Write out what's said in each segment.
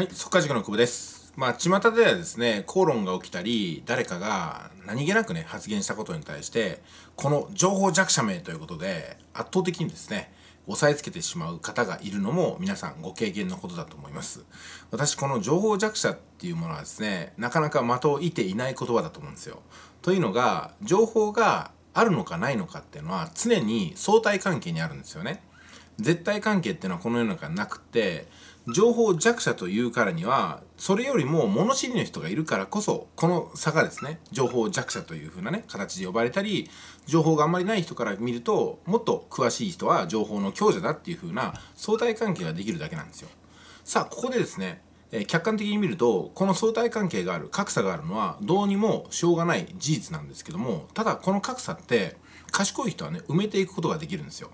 はい、速稼塾の久保です。まあ、巷ではですね、口論が起きたり、誰かが何気なくね、発言したことに対して、この情報弱者名ということで、圧倒的にですね、押さえつけてしまう方がいるのも皆さんご経験のことだと思います。私、この情報弱者っていうものはですね、なかなか的を射ていない言葉だと思うんですよ。というのが、情報があるのかないのかっていうのは常に相対関係にあるんですよね。絶対関係っていうのはこの世の中なくて情報弱者というからにはそれよりも物知りの人がいるからこそこの差がですね情報弱者というふうなね形で呼ばれたり情報があんまりない人から見るともっと詳しい人は情報の強者だっていううな相対関係ができるだけなんですよ。さあここでですねえ客観的に見るとこの相対関係がある格差があるのはどうにもしょうがない事実なんですけどもただこの格差って賢い人はね埋めていくことができるんですよ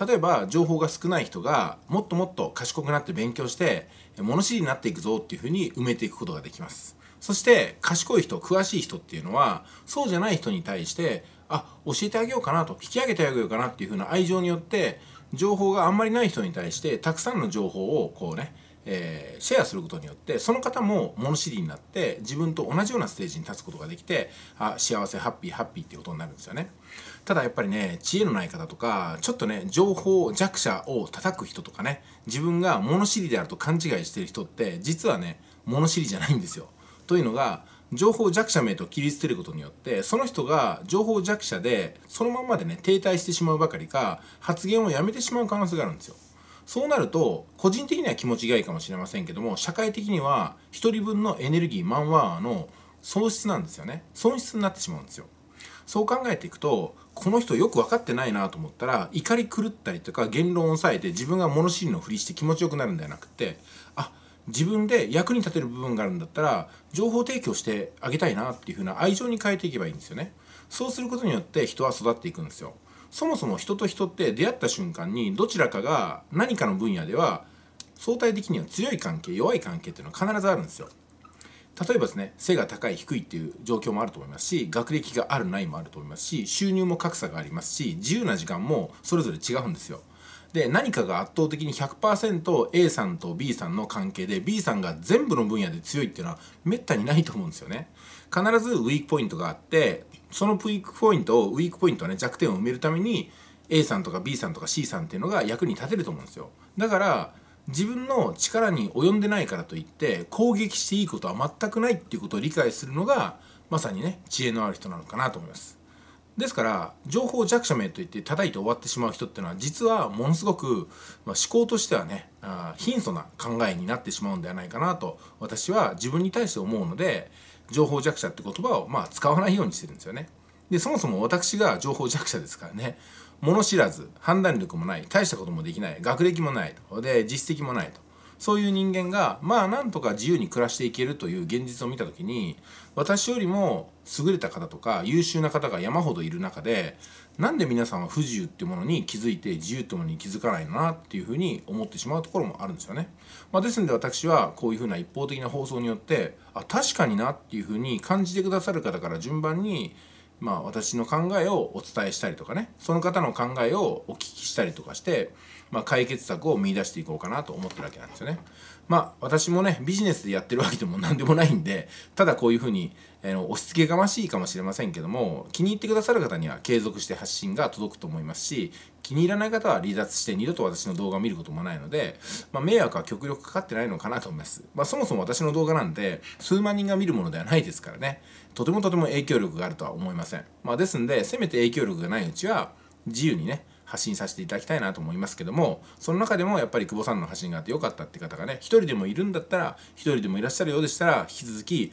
例えば情報が少ない人がもっともっと賢くなって勉強して物知りになっていくぞっていうふうに埋めていくことができますそして賢い人詳しい人っていうのはそうじゃない人に対してあ教えてあげようかなと引き上げてあげようかなっていうふうな愛情によって情報があんまりない人に対してたくさんの情報をこうねえー、シェアすることによってその方も物知りになって自分と同じようなステージに立つことができてあ幸せハッピーハッピーっていうことになるんですよねただやっぱりね知恵のない方とかちょっとね情報弱者を叩く人とかね自分が物知りであると勘違いしてる人って実はね物知りじゃないんですよ。というのが情報弱者名と切り捨てることによってその人が情報弱者でそのままでね停滞してしまうばかりか発言をやめてしまう可能性があるんですよ。そうなると個人的には気持ちがいいかもしれませんけども社会的には1人分のエネルギーマンワーの損失なんですよね損失になってしまうんですよ。そう考えていくとこの人よく分かってないなと思ったら怒り狂ったりとか言論を抑えて自分が物知りのふりして気持ちよくなるんではなくてあ自分で役に立てる部分があるんだったら情報提供してあげたいなっていうふうな愛情に変えていけばいいんですよねそうすることによって人は育っていくんですよそもそも人と人って出会った瞬間にどちらかが何かの分野では相対的には強い関係弱い関係っていうのは必ずあるんですよ例えばですね背が高い低いっていう状況もあると思いますし学歴があるないもあると思いますし収入も格差がありますし自由な時間もそれぞれ違うんですよ。で何かが圧倒的に 100%A さんと B さんの関係で B さんが全部の分野で強いっていうのはめったにないと思うんですよね。必ずウィークポイントがあってそのウィークポイントをウィークポイントね弱点を埋めるために A さんとか B さんとか C さんっていうのが役に立てると思うんですよ。だから自分の力に及んでないからといって攻撃していいことは全くないっていうことを理解するのがまさにね知恵のある人なのかなと思いますですから情報弱者名といって叩いて終わってしまう人っていうのは実はものすごく、まあ、思考としてはねあ貧相な考えになってしまうんではないかなと私は自分に対して思うので情報弱者って言葉をまあ使わないようにしてるんですよねでそもそも私が情報弱者ですからね物知らず判断力もない大したこともできない学歴もないとで実績もないとそういう人間がまあなんとか自由に暮らしていけるという現実を見た時に私よりも優れた方とか優秀な方が山ほどいる中でなんで皆さんは不自由っていうものに気づいて自由ってものに気づかないなっていうふうに思ってしまうところもあるんですよね。まあ、ですので私はこういうふうな一方的な放送によってあ確かになっていうふうに感じてくださる方から順番にまあ、私の考えをお伝えしたりとかねその方の考えをお聞きしたりとかしてまあ、解決策を見出していこうかなと思ってるわけなんですよね。まあ私もねビジネスでやってるわけでも何でもないんでただこういうふうに、えー、押し付けがましいかもしれませんけども気に入ってくださる方には継続して発信が届くと思いますし気に入らない方は離脱して二度と私の動画を見ることもないので、まあ、迷惑は極力かかってないのかなと思います。まあ、そもそも私の動画なんて数万人が見るものではないですからねとてもとても影響力があるとは思いません。まあ、ですんでせめて影響力がないうちは自由にね発信させていただきたいなと思いますけどもその中でもやっぱり久保さんの発信があってよかったって方がね一人でもいるんだったら一人でもいらっしゃるようでしたら引き続き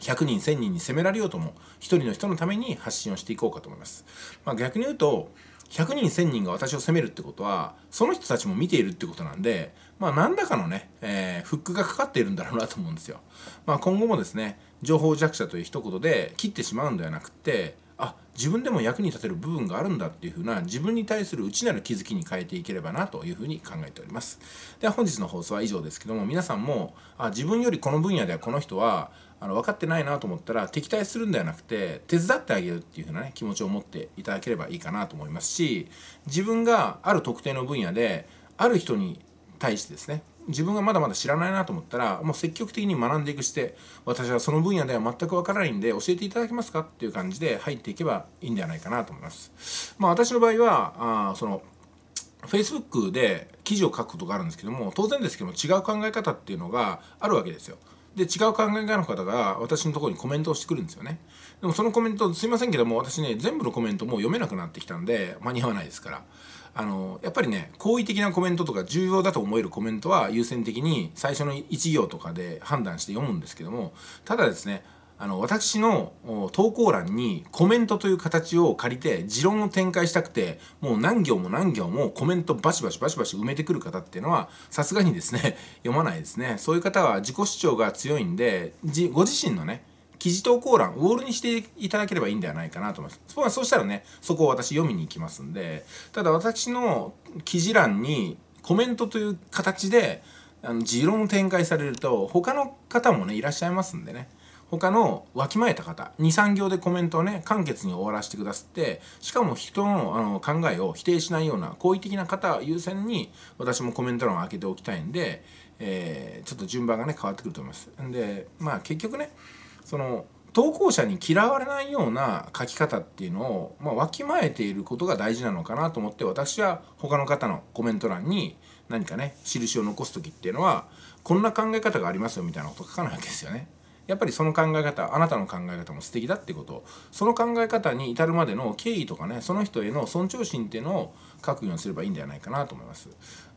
100人1000人に責められようとも一人の人のために発信をしていこうかと思います、まあ、逆に言うと100人1000人が私を責めるってことはその人たちも見ているってことなんでまあ何らかのね、えー、フックがかかっているんだろうなと思うんですよ、まあ、今後もですね情報弱者という一言で切ってしまうんではなくってあ自分でも役に立てる部分があるんだっていうふうな自分に対する内なる気づきに変えていければなというふうに考えておりますでは本日の放送は以上ですけども皆さんもあ自分よりこの分野ではこの人はあの分かってないなと思ったら敵対するんではなくて手伝ってあげるっていう風なね気持ちを持っていただければいいかなと思いますし自分がある特定の分野である人に対してですね自分がまだまだ知らないなと思ったらもう積極的に学んでいくして私はその分野では全くわからないんで教えていただけますかっていう感じで入っていけばいいんではないかなと思います。まあ、私の場合はあその Facebook で記事を書くことがあるんですけども当然ですけども違う考え方っていうのがあるわけですよ。で違う考え方の方が私のところにコメントをしてくるんですよね。でもそのコメントすいませんけども私ね全部のコメントもう読めなくなってきたんで間に合わないですから。あのやっぱりね好意的なコメントとか重要だと思えるコメントは優先的に最初の1行とかで判断して読むんですけどもただですねあの私の投稿欄にコメントという形を借りて持論を展開したくてもう何行も何行もコメントバシバシバシバシ埋めてくる方っていうのはさすがにですね読まないですねそういう方は自己主張が強いんでご自身のね記事投稿欄、ウォールにしていただければいいんではないかなと思います。そそうしたらね、そこを私読みに行きますんで、ただ私の記事欄にコメントという形で、あの、持論展開されると、他の方もね、いらっしゃいますんでね。他のわきまえた方23行でコメントをね簡潔に終わらせてくださってしかも人のあの考えを否定しないような好意的な方優先に私もコメント欄を開けておきたいんで、えー、ちょっと順番がね変わってくると思います。んでまあ結局ねその投稿者に嫌われないような書き方っていうのを、まあ、わきまえていることが大事なのかなと思って私は他の方のコメント欄に何かね印を残す時っていうのはこんな考え方がありますよみたいなこと書かないわけですよね。やっぱりその考え方あなたの考え方も素敵だってことその考え方に至るまでの経緯とかねその人への尊重心っていうのを書くようにすればいいんじゃないかなと思います。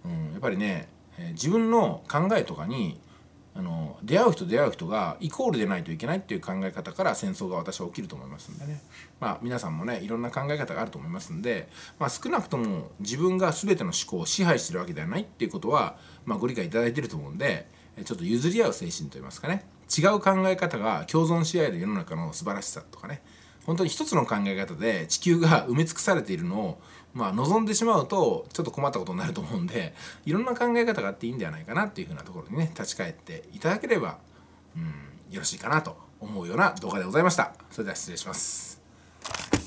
うん、やっぱりね自分の考えとかにあの出会う人出会う人がイコールでないといけないっていう考え方から戦争が私は起きると思いますんでね、まあ、皆さんもねいろんな考え方があると思いますんで、まあ、少なくとも自分が全ての思考を支配してるわけではないっていうことは、まあ、ご理解いただいてると思うんでちょっと譲り合う精神といいますかね違う考え方が共存し合える世の中の素晴らしさとかね本当に一つの考え方で地球が埋め尽くされているのをまあ望んでしまうとちょっと困ったことになると思うんでいろんな考え方があっていいんではないかなっていうふうなところにね立ち返っていただければうんよろしいかなと思うような動画でございました。それでは失礼します。